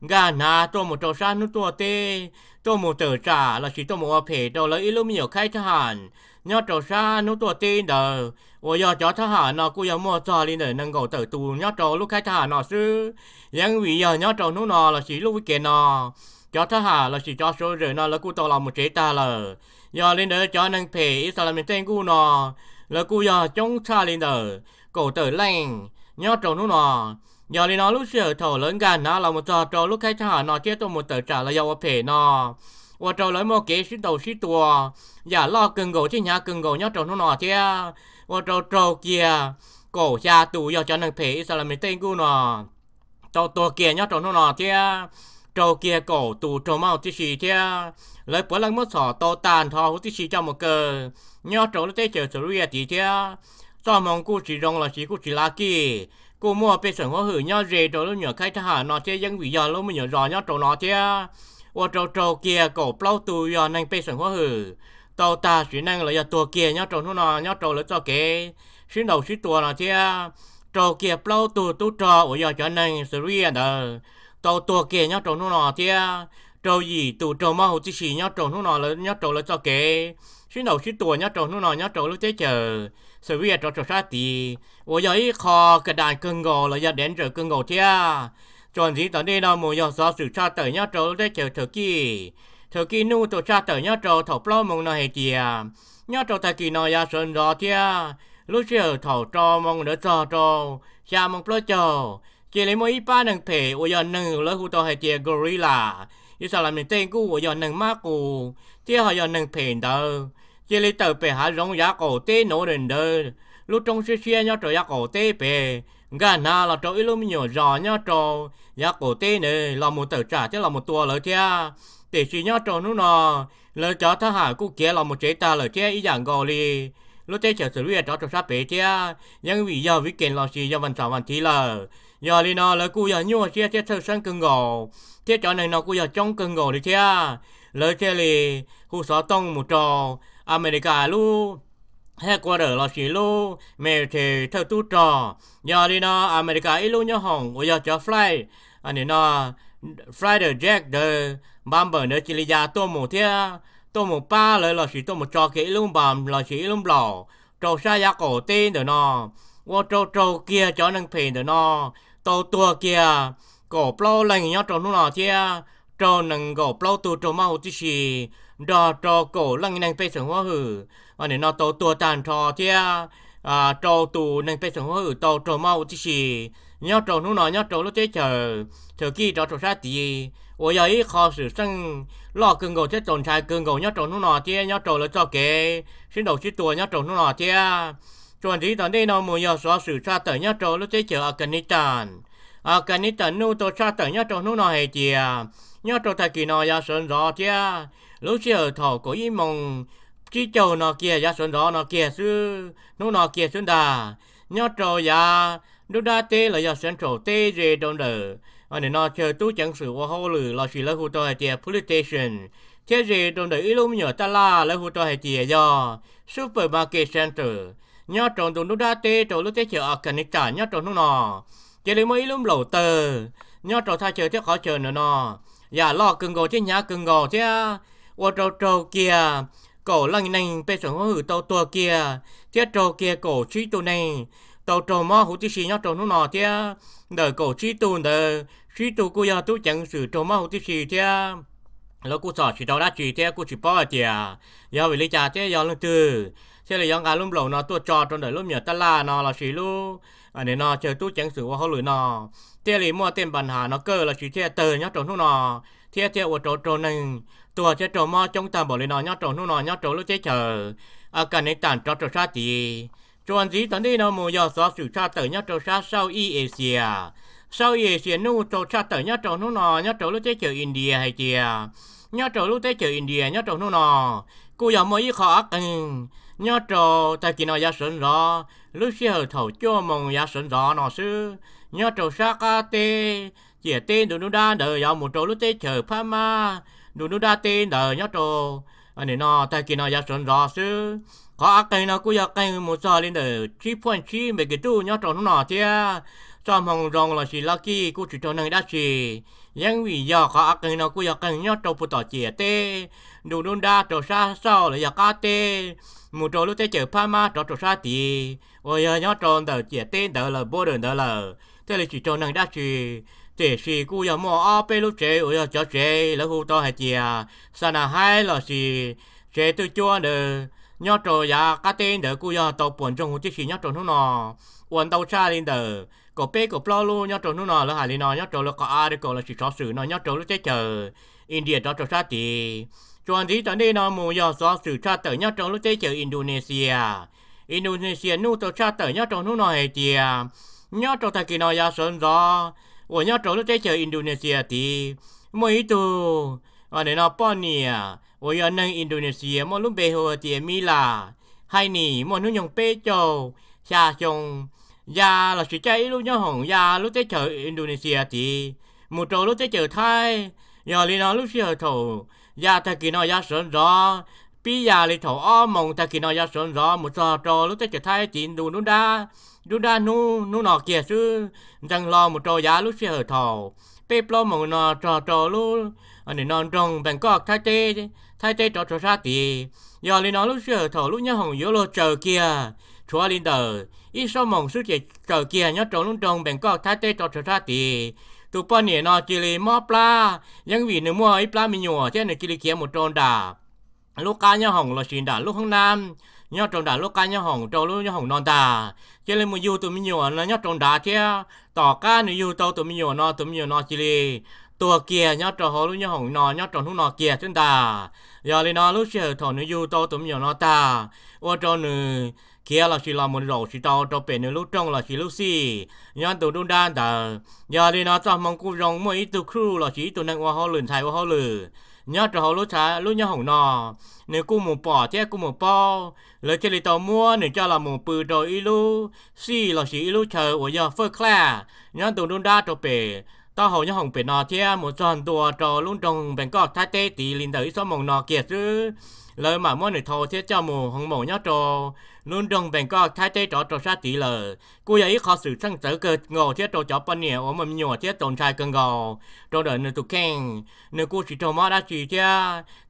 gà na tôi một trâu san nút tôi tê tôi một tờ trả là chỉ tôi một thể đâu lấy ít lúc nhiều khai thác hẳn, nhớ trâu san nút tôi tê đó u yên cho thác hẳn nó cũng yên mua cho lên để nâng cầu tờ tu nhớ trâu lúc khai thác hẳn nó sư yên vì giờ nhớ trâu nút nọ là chỉ lúc cái nọ, cho thác hẳn là chỉ cho số rồi nó là cú tàu làm một chế ta lờ giờ lên đỡ cho nâng thể ít sao là mình tây cú nó là cú giờ chống xa lên đời cổ tử lành nhớ trâu nó nọ nhờ lý nó lúc sửa thổ lớn gần nó là một giờ trâu lúc khách hàng nó chết trong một tờ trả là dầu phê nó và trâu lấy một kế sĩ đầu sĩ tùa giả lo cưng gỗ chứ nhà cưng gỗ nhớ trâu nó nọ chứ và trâu trâu kia cổ cha tù giờ cho nàng phê sao là mình tên cu nọ trâu tùa kia nhớ trâu nó nọ chứ trâu kia cổ tù trâu mau chứ gì chứ lấy bữa lăng mất sỏ tô tàn thò hút chứ gì cho một cờ nhớ trâu nó tê chờ sửa ria tí chứ cho mong cô chỉ rong là chỉ cô chỉ là kì cô mua bê sẩn hoa hử nhau rề rồi lúc nhỏ khai thả nó chơi dân vị giờ lúc mà nhỏ rò nhau trâu nó chơi ô trâu trâu kia cổ plâu tù giờ nang bê sẩn hoa hử tàu ta chỉ nang là giờ tua kia nhau trầu nó nhau trâu là cho kế xin đầu xin tua nó chơi trâu kia plâu tù tu trò ô giờ cho nang xử lý đó tàu tua kia nhau trầu nó chơi trâu gì tù trầu mau chỉ xì nhau trầu nó là nhau trâu là cho kế xin đầu xin tua nhau trâu nó nhau trâu lúc chơi chờ sự việc cho cho sát thì ô giấy kho cái đàn cưng gò là giờ đến rồi cưng gò thia à. chọn gì tới đây đâu mua giờ gió sự cha tới nhau trâu để chờ thử kỳ thử kỳ nu tổ cha tới nhau trâu thọc lo mong nó hệ kìa à. nhá trâu ta kỳ nó gia sơn gió thia à. lúc chiều thầu trâu mong đỡ gió trâu, cha mong lo trâu. chỉ lấy mỗi ba nâng thể ô giờ nâng lỡ hụ tao hệ kìa gorilla như sao làm mình tên cũ ô giờ nâng má cũ thia họ giờ nâng phèn đâu chỉ lấy tờ bể hạ rong giá cổ tê nổ đến đơ lúc trong xe xe nhau trò giá cổ tê bể gà na là trò ít lúc nhiều giò nhau trò giá cổ tê này là một tờ trả chứ là một tua lợi kia để chỉ nhau trò nó nọ lợi cho thà hạ cụ kia là một chế ta lợi kia ý dạng gò li lúc tê chờ xử lý trò trò sát bể kia nhưng vì giờ vi kiện lo gì giờ văn sản văn thi là giờ li nó lợi cụ giờ nhua xe xe thơ sang cưng gò thế trò này nó cụ giờ trong cưng gò đi kia lợi kia li cụ sở tông một trò America lu hay qua đời lo xí lu mẹ thì theo tu trò giờ đi nó America ít lu nhớ hỏng bây giờ cho fly anh ấy nó fly the jack the bomber nữa chỉ là tôi một thế tôi một ba lời lo xí tôi một cho kỹ luôn bầm lo xí luôn lò trâu Sa giá cổ tin rồi nó qua trâu trâu kia cho năng phiền rồi nó tô tua kia cổ plau lành nhớ trâu nó thế trâu năng cổ plau tu trâu mau tí xì đo trò cổ lăng nàng phê sướng hoa hử ở ờ, nè nó tàu tua tàn trò thia à trâu tù nàng phê sướng hoa hử tàu trò mau chứ gì nhớ trò nó nói nhớ trò lúc thế chờ chờ kia trò trâu sát gì ôi ấy khó xử sang lo cường gầu chết tồn trai cường gầu nhớ trò nó nói thia nhớ trò lúc cho kế xin đầu xin tua nhớ trâu nó nói thia chuẩn gì tận đây nó mùi giờ xóa xử xa tới nhớ trò lúc thế chờ nít nít Afghanistan nu tôi xa tới nhớ trò nó nói hề chìa nhớ trò thời kỳ nó ya sơn rõ thia lúc chiều thọ có ý mong chỉ chờ nó kia ra xuống đó nó kia sư nó nó kia xuống đà nhớ trò ya lúc đã tê là do xuống trò tê rề đông đờ anh nên nó chờ tu chẳng sự qua hậu lử là chỉ là hồ tòa tiệt politician thế rề đông đờ ít lúc nhỏ ta la là hụt tòa tiệt do supermarket center nhớ trò tụ lúc đã tê trò lúc tê chờ ở cần cả nhớ trò nó nọ chỉ lấy mấy lúc lẩu tờ nhớ trò tha chờ thế khó chờ nữa nọ ya dạ, lo cưng gò thế nhá cưng gò thế ô trâu trâu kia cổ lăng nành bê sống hữu tàu tua kia chết trâu kia cổ trí tù này tàu trâu mò hữu tí xí nhó trâu nó nọ thế đời cổ trí tù đời trí tù cô giờ tú chẳng sử trâu mò hữu tí xí thế lỡ cô sợ chỉ đâu đã chỉ thế cô chỉ bỏ thế giờ về lý trà thế giờ lưng tư, thế là giờ cả lúc lẩu nó tua trò trong đời lúc nhớ ta la nó là xí lu anh này nó chờ tú chẳng sử qua hậu lưỡi nó thế là mua tiền bàn hà nó cơ là chỉ thế tờ nhó trâu nó nọ thế thế ô trâu trâu nành ตัวจะโจมอจงตามบอกเลยนอนยอดโจนู่นนอนยอดโจลูกเจ๊เฉออาการในต่างจอจชาติจวนสีตอนนี้นมูยอสอสุชาติเตยยอดโจชาเซาอีเอเชียเซาเอเชียนู่โจชาติเตยยอดโจนู่นนอนยอดโจลูกเจ๊เฉออินเดียไฮเจียยอดโจลูกเจ๊เฉออินเดียยอดโจนู่นนอกูอยากมวยขออักอึงยอดโจแต่กินเอายาสนรอลูกเชี่ยวเถ่าจ้วมงยาสนรอนอซื้อ nhớ trầu sa ca tê chia tê đồ đa đời giàu một trầu lúc tê chờ pha ma nụ nụ đa tin đờ nhớ trô anh ờ, này nó tại kia nó giá sơn rõ chứ có ác cây nó cũng giá cây một giờ lên đờ chỉ point chỉ mấy cái tu nhớ trô nó nọ thế cho mong rong là chỉ lucky cũng chỉ cho năng đã chỉ nhưng vì giờ có ác cây nó cũng giá cây nhớ trô phụ tỏ chìa tê nụ nụ đa trô xa sao là giá cá tê một trô lúc tê chở pha ma trô trô xa tì ôi nhớ trô đờ chìa tê đờ là bố đờ đờ là thế là chỉ cho năng đã chỉ thế sĩ cú giờ mua ở bên lúc ở cho chế là hú to hay gì sao là hai là gì chế tôi chua được nhớ trò ya cá tên được cú giờ tàu buồn trong hú chỉ sĩ nhớ trò nó nọ uốn tàu xa lên được có bé có plo luôn nhớ trò nó nọ là hải lên nọ nhớ trò là có ai được gọi là chỉ chó sử nọ nhớ trò lúc chế chờ India đó trò xa thì chuẩn gì tận đây nó mua giờ xóa sử cha tới nhớ trò lúc chế chờ Indonesia Indonesia nu tàu cha tới nhớ trò nó nọ hay gì à nhớ trò thằng kia nó ya sơn gió. 我要走到这些印度尼西亚的，莫伊都，啊，你那半年，我要弄印度尼西亚，莫弄背后的米啦，还你莫弄用背走，下中，呀，老师在一路用红呀，路在走印度尼西亚的，莫走路在走泰，呀，你那路是后头，呀，他给那呀神 rõ。bây giờ thì thổ mong ta kỳ nói ra sớm rõ một trò trò lúc ta trở thay tiền đồ nó đa ดูด้านนู้นนู้นออกเกียซื้อจังรอหมดจอยาลูกเสียเหอทอเป๊ปล้อมนอจอจอลูอันนี้นอนตรงแบงกอกท้ายเต้ท้ายเต้จอจอชาตียอลีนอนลูกเสือถอลูกเนี่ยหงโยโลเจอเกียชัวลินเดอร์อีสมองสุดเจเจอเกียเนี่ยจอลุงตรงแบงกอกท้ายเต้จอจอชาตีตุปอนเนี่ยนอจิลีมอปลายังหวีหนึ่งมัวไอปลามีหยัวเช่นในจิลีเกียหมดโดนดาลูกกาเนี่ยหงโลชินดาลูกห้องน้ำ nhớ trồng đá lúc cá nhớ hồng trâu lúc nhớ hồng non ta chỉ lên một du tụi mình nhiều nó nhớ trồng đá chứ tỏ cá nữa du tàu tụi mình nhiều nó tụi mình nhiều nó chỉ li tua kia nhớ trồng hồ lúc nhớ hồng nó nhớ trồng lúc nó kia chúng ta giờ lên nó lúc chơi thọ nữa du tàu tụi mình nhiều nó ta ô trâu nữa kia là chỉ là một rổ chỉ tàu tàu bể nữa lúc trong là chỉ lúc xì nhớ tụi đun đan ta giờ lên nó tao mong cũng rong mỗi tụi kêu là chỉ tụi năng hoa hồ lửng thay hoa hồ lửng nhớ trồng hồ lúa trái lúc nhớ hồng nó nếu cũng một bỏ chứ cũng một bao แล้วเจลิตอมัวเนี่ยจะละมุงปืนโดยอีลูซี่เราสีอีลูเชอวัวยาเฟอร์แคล่ย้อนตุงดุนดาตัวเปต่อหงยหงเป็นนอเทียหมดจอนตัวจอลุ่นตรงเป็นกอกท้าเตตีลินเตอร์อีสมงนอเกียซื้อ lời mà mỗi người thô thiết cho mù hồng mổ nhá trò luôn đồng bèn có thái tê trò trò xa tỷ lờ cô ấy khó xử sang tới cơ ngộ thiết trò chó bắn nhẹ ốm mầm nhỏ thiết tồn trai cơn gò trò đợi nơi tụ khen nơi cô chỉ trò mó đã chỉ thiết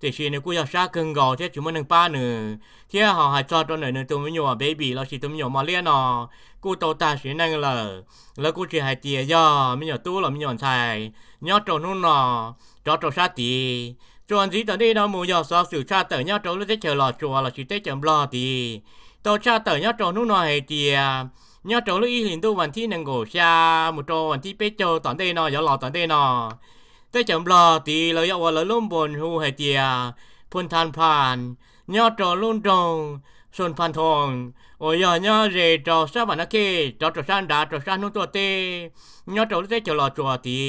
thì chỉ nơi cô giờ xa cơn gò thiết chúng mình đừng ba nữa thiết họ hại cho trò nơi nơi tụ mới nhỏ baby lo chỉ tụ nhỏ mà liên nọ cô tổ ta chỉ năng lờ lỡ cô chỉ hại tìa do mới nhỏ tu là mới nhỏ thầy nhớ trò nôn nọ trò trò xa tỷ จวนจีตอนนี้เราหมู่ยอสอบสืบชาเต๋อเนยอดโจลุเตเจอหล่อจัวหลอดชีเตจำรอดีตัวชาเต๋อเนยอดโจนุ่นหน่อยเดียยอดโจลุอีหลินตัววันที่หนึ่งโูชาหมู่โจวันที่เป๊ะโจตอนเนนะยอหล่อตอนเนาอเตจำรอดีเรายอวันเราลุ่มบนหูเฮเดียพุนทานพานยอดโจลุ่นตรงส่วนพันทองโอ้ยยอเรจอสวนักเกจอจอชันดาจอชันนุ่นตัวเตยอดโจลุเตเจอหล่อจัวตี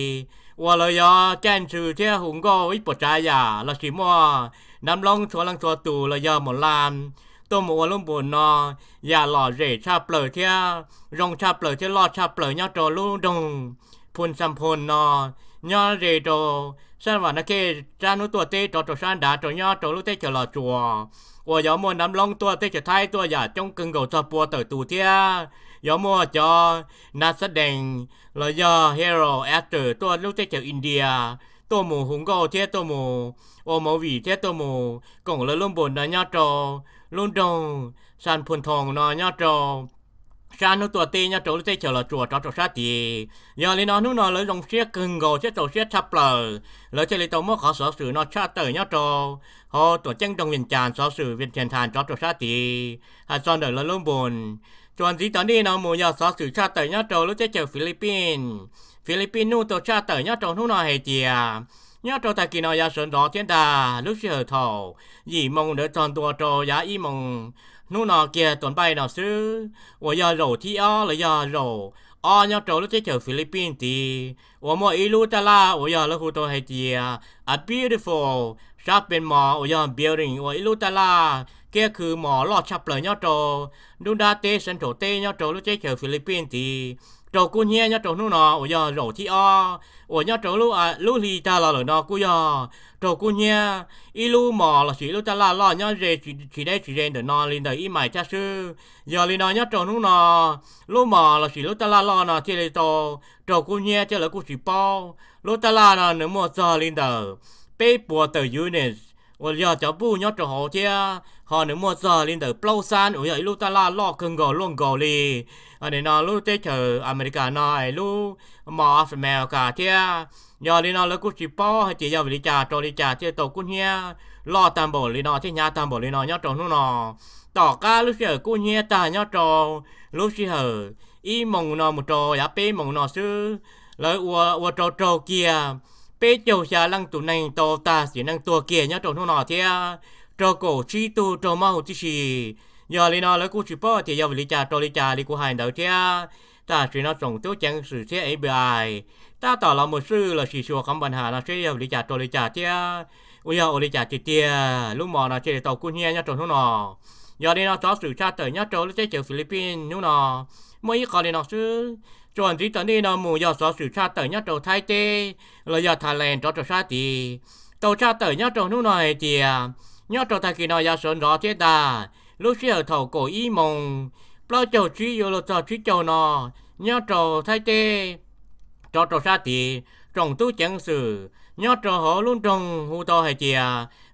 ว่าเลยยะแจ้นชื่อเที่ยหุงก็วิปจายาลาสีมัวน้ำลงชัวลังชัวตูละยอหมดลานตัวหมวลุ่มบุญนออย่าหล่อเรชาเปลือเที่ยรงชาเปลือเที่ยลอดชาเปลือยอดโตลู่ดงพุนสัมพุนอยอดเรโตสั้นวันนักเกจานุตัวเตจโตัวสั้นดาตยอดโตลู่เตจหล่อจัวว่าย่อมวนน้ำลงตัวเตจไทยตัวอย่าจงกึ่งเก่าจะปัวเติตูเที่ย有么叫那设定了叫 hero after ตัวลูกเจ้าอินเดียตัวหมูหุงก็เจ้าตัวหมูโอหมูวีเจ้าตัวหมูกงเลยลุ่มบนนอยอจอลุ่มดงสันพลทองนอยอจอชาโนตัวตีนยาโจลเจเฉลจัวจอจอชาตียาลีนอนุ่นอเลยลงเชียกึงโกเชโตเชียทับเปลอเลยเจลิโตมอขอสอสื่อนอชาเตยยาโจฮอตัวเจ้งดงวิญจารสอสื่อเวียนเทียนทานจอจอชาตีฮันซอนเดอร์เลยลุ่มบน chuẩn dĩ tấn đi nó mùa giờ xóa xử cha tới nhá trâu lúc chết chờ Philippines Philippines nu tổ cha tới nhá trâu nu nó hệ chìa trâu ta kỳ nó ya sơn đó thiên đà lúc chưa thầu dĩ mong đỡ tròn tua trâu ya y mong nu kia tuần bay nó sư ủa giờ rổ thi o là giờ rổ o trâu lúc chết chờ Philippines thì ủa mọi ý lưu ta la ủa giờ lúc tôi hệ a beautiful shop bên mò ủa giờ building ủa ý lưu ta la kia คือหมอหลอดฉับเลยยอดโจดูดาเตฉันโถเตยอดโจรู้ใจเขียวฟิลิปปินส์ตีโจกูเฮียยอดโจนู่นนอโอ้ยอโจที่อ้อโอ้ยอดโจลูอ่ะลูลีตาหล่อหรือนอกูยอโจกูเฮียอีลูหมอหล่อสีลูตาหล่อหล่อยอดเรสีสีได้สีเรนเดนอลินเดอีใหม่จ้าซื้อยอลินอยอดโจนู่นนอลูหมอหล่อสีลูตาหล่อหล่อนอเจเลโตโจกูเฮียเจเลกูสีป้อลูตาหล่อนอเนื้อหมดจอลินเดอเป้ปัวเตอร์ยูเนส我要脚步，要走好些。họ nếu mua giờ lên tới plau san ủi ấy lúc ta la lo cưng gò luôn gò li ở đây nó lúc tết chờ America nói lúc mò mèo cả thia giờ lên nó lúc cũng chỉ po hay chỉ giờ vì trả cho đi trả thia tàu cũng nhia lo tam bổ lên nó thia nhà tam bổ lên nó nhớ trồng nó nó tỏ ca lúc giờ cũng nhia ta nhớ trồng lúc chỉ hở y mong nó một trò giá pê mong nó sư lời ua ua trò trò kia pê Châu xa lăng tụ này tàu ta chỉ năng tua kia nhớ trồng nó nó thia cho cổ chi tu cho mau chi chi nhờ lý nó lấy cú chỉ bỏ thì giờ lý cha cho lý cha lý cú hành đầu chứ ta chỉ nó trồng tiêu chẳng sự thế ấy bài ta tỏ là một sư là chỉ chùa không bàn hà là sẽ giờ lý cha cho lý cha chứ bây giờ lý cha chỉ tia lúc mò là chỉ tàu cú nhia nhá trồng nó nọ giờ lý nó cho sự cha tới nhá trồng lý cha chịu Philippines nó nọ mỗi khi còn lý nó sư chuẩn chỉ tới đi nó mù giờ cho sự cha tới nhá trồng Thái tê là giờ Thailand Lan cho trồng sa tì tàu cha tới nhá trồng nó này thì nhớ cho ta khi nào giáo sơn rõ thế ta lúc xưa thầu cổ ý mông, bao châu trí yêu lo cho trí châu nó nhớ cho thái tê cho cho sa thì trong tu chẳng sự nhớ cho họ luôn trong hù to hay chìa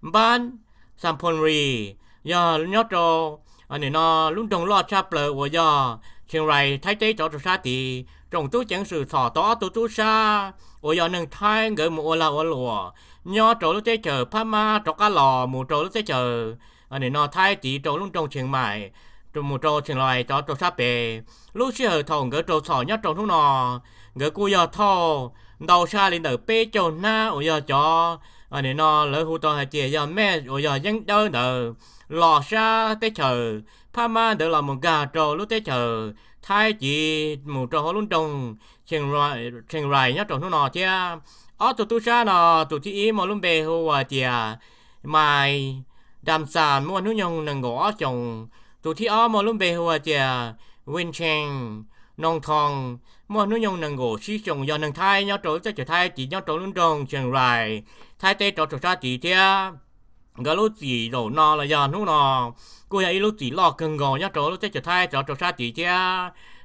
ban sampon ri giờ nhớ cho anh này nó luôn trong lo cha bờ của giờ chiều này thái tê cho cho sa thì trong tu chẳng sự thọ to tu tu sa ở giờ nâng thay gửi một la ở lùa nho trổ lúc chơi chờ pha ma trổ cá lò mù trổ lúc chơi chờ anh này nó thay chỉ trổ lúc trong chuyện mại trổ mù trổ chuyện loài cho trổ sáp bề lúc chơi hở gỡ trổ sỏ nhát trổ thúng nò, gỡ cua giờ thô đầu xa lên đỡ bê trổ na ở giờ cho anh này nó lỡ hụt to hai chè giờ mẹ ở giờ dân đỡ đỡ lò xa tới chờ pha ma đỡ là một gà trổ lúc tới chờ thay chỉ mù trổ lúc trong chuyện loài chuyện loài nhát trổ thúng nò chứ ở ờ, tổ tôi ra nó tổ chị ý mà luôn bề hồ à chị à mày sản mua nước nhung nâng gõ chồng tổ chị ở ờ, mà luôn bề hồ à chị à win chang nong mua nước nhung nâng gỗ xí chồng do nâng thai nhau trốn sẽ trở thai chỉ nhau trốn luôn trồng trường rải thai tê trốn trốn ra chỉ thia à. gà lú chỉ đổ nò là do nó nò cô ấy lú chỉ lò cần gò nhau trốn lúc tê trở thai trốn trốn ra chỉ thia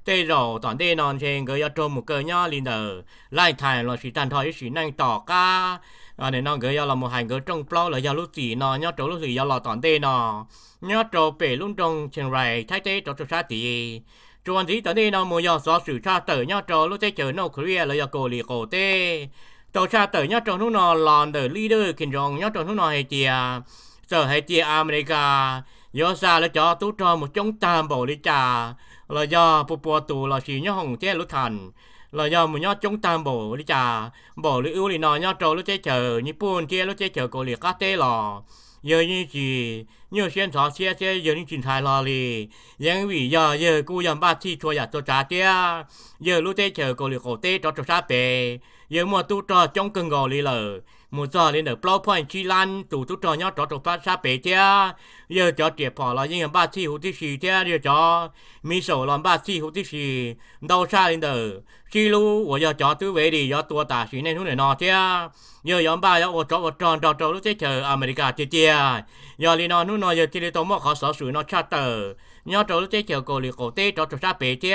tê rồi toàn thế non trên gửi cho trôm một cơ nhá linh đờ lại thải là chỉ tàn thỏi chỉ năng tỏ ca à để nó gửi cho là một hành gửi trong plau là do lúc gì nó nhớ chỗ lúc gì do là toàn thế nó nhớ chỗ bể luôn trong trên này thái tê chỗ chỗ sát gì chuẩn gì tận đê nó mua do gió sử cha tử nhớ chỗ lúc thế chờ nô korea là do cổ lì cổ tê tổ cha tử nhớ chỗ lúc nó lòn đờ leader kinh doanh nhớ chỗ lúc nó hay chia giờ hay tiề america do xa là cho tú cho một chống tam bồ đi trà là do bộ bộ tù là chỉ nhớ hồng chế lúc thần là do mình nhớ chúng ta bổ đi chà bổ lý ưu lý nó nhớ trâu lúc chế chờ như buồn chế lúc chế chờ cổ liệt cá tê lò giờ như chỉ như xuyên xó xe xe giờ như trình thay lò lì dân vì giờ giờ cú dầm ba chi chua giả cho trà tê giờ lúc chế chờ cổ liệt cổ tê cho trò xa bề giờ mua tu trò chống cơn gò lì lờ một giờ lên ở plau point chi lan tủ tủ trò nhau trò trò phát xa bể thế giờ cho trẻ phỏ là những ba chi hữu tích gì thế giờ cho mi sổ làm ba chi hữu tích gì đâu xa lên ở chi lu của giờ cho tứ về đi do tua tả sĩ này lúc này nọ thế giờ nhóm ba giờ ô trò ô tròn trò trò lúc thế chờ America thế thế giờ lên nó lúc nọ giờ thì tôi mà khó sở sự nó chát tờ nhớ trâu lúc tế chờ cô liệt cổ tê cho trâu xa bể thế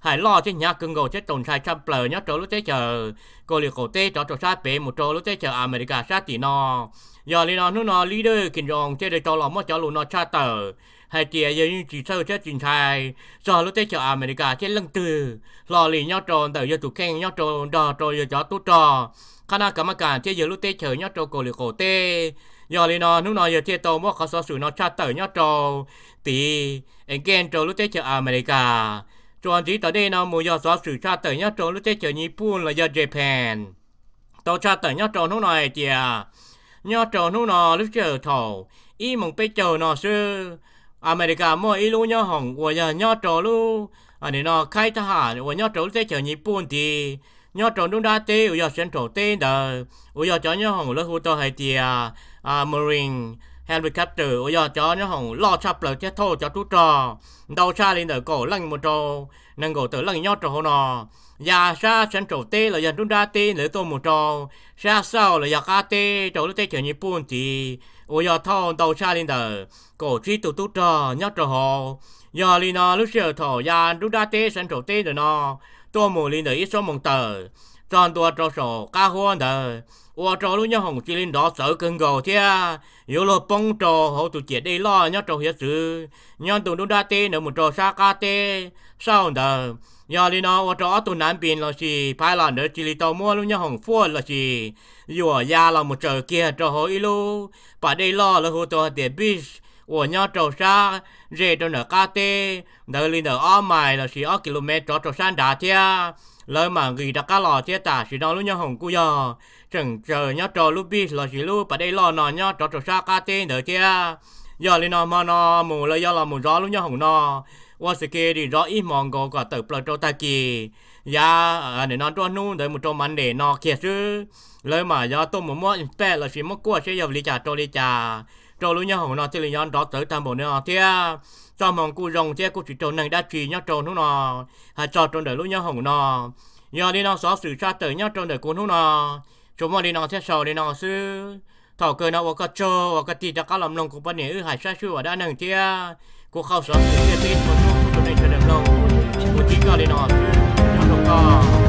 hải lo thế nhà cưng gồ thế tồn sai trăm bờ nhớ trâu lúc tế chờ cô liệt cổ tê cho trâu xa bể một trâu lúc tế chờ America xa tỷ no giờ lên nó nó leader kinh doanh thế để cho lòng mất cho lùn nó xa tờ hai tia giờ như chỉ sơ chết trình thai giờ lúc tế chờ America thế lưng từ lo lì nhớ trâu tờ giờ tụt khen nhớ trâu đò trâu giờ cho tu trò khả năng cảm ơn cả thế giờ lúc tế chờ nhớ trâu cô liệt cổ tê ยอลีนอนุ่นอยเทจโตมวคาเขาสอสูนอชาเตอร์ยอโตตีเองเกนโตลุเตเจออเมริกาจวนจีต่อเดนอมูยอสอสูชาเตอร์ยอโตลุเตเจอญี่ปุ่นและยอเจแปนโตชาเตอร์ยอโตนุ่นอยเจียยอโตนุ่นอลุเจอทออีมงไปเจอนอซืออเมริกามั่วอีลูยอหงวยยอโตลูอันนี้นอไคทหารวัยอโตลุเตเจอญี่ปุ่นทียอดจนดุนดาเตีุยอดเซนโตเตเดออุยอดจอยยอหงลุฮูโตไฮเตีย à, marine helicopter ôi giờ cho nó hồng lo chập lỡ chết thôi cho chú trò đầu xa lên ở cổ lăng một trò nâng cổ tử lăng nhau trò hồ nọ ya xa sẵn trổ tê là dần chúng ra tê lỡ tô một trò xa sau là ya dạ ca tê trổ lỡ tê chở nhị buồn thì ôi giờ thon đầu xa lên ở cổ trí tụ tú trò nhau trò hồ giờ lên nó lúc sửa thổ ya chúng ra tê sẵn trổ tê rồi nọ tô mù lên ở ít số mồng tờ chọn tua cho sổ cá hoan đời và cho lúc nhau hồng chỉ lên đó sợ cưng gầu thế yếu lo bông trò hậu tụ chết đi lo nhau trò hiệp sự nhau tụ đúng đa tê nữa một trò xa ca tê sao đời nhà lên nó và trò tụ nam pin là gì phải là nữa chỉ tàu mua lúc nhau hồng phuôn là gì yếu nhà là một trò kia trò hồi lu, phải đi lo là hồ tụ tiền biết của nhau trầu xa rể cho nửa ca tê đời lên nở o mài là gì, o km trò trầu san đá thế lời mà ghi đã cá lò chia tả chỉ đó lúc nhau hồng cú giờ chẳng chờ nhau trò lúc bi là chỉ lúc bà đây lò nọ nhau trò trò xa cá tên đỡ chia giờ lên nò mà nò mù lời giờ là mù gió lúc nhau hồng nò qua sự kia thì rõ ít mòn gò cả tự bờ trâu ta kỳ ya dạ, à, để nó cho nu để một trâu mặn để nò kia chứ lời mà giờ tôi một món pe là chỉ món cua sẽ giờ lý trả trâu lý trả trâu lúc nhau hồng nò thì lý nhau đó tới tam bộ nữa kia cho mong cô rồng che cô chỉ trâu nâng đã trì nhau trâu nó nọ hà cho trâu đời lúc nhau hồng nọ giờ đi nó xóa sự tra tới nhau trâu đời cô nó nọ chúng mà đi nó sẽ sầu đi nó sư thảo cơ nó có trâu và có tì cho các lòng lòng của bạn nữ hải sa sư ở đã nâng tia cô không xóa sự cái tin của nó cô này cho được lòng cô chỉ có đi nó sư nhau không có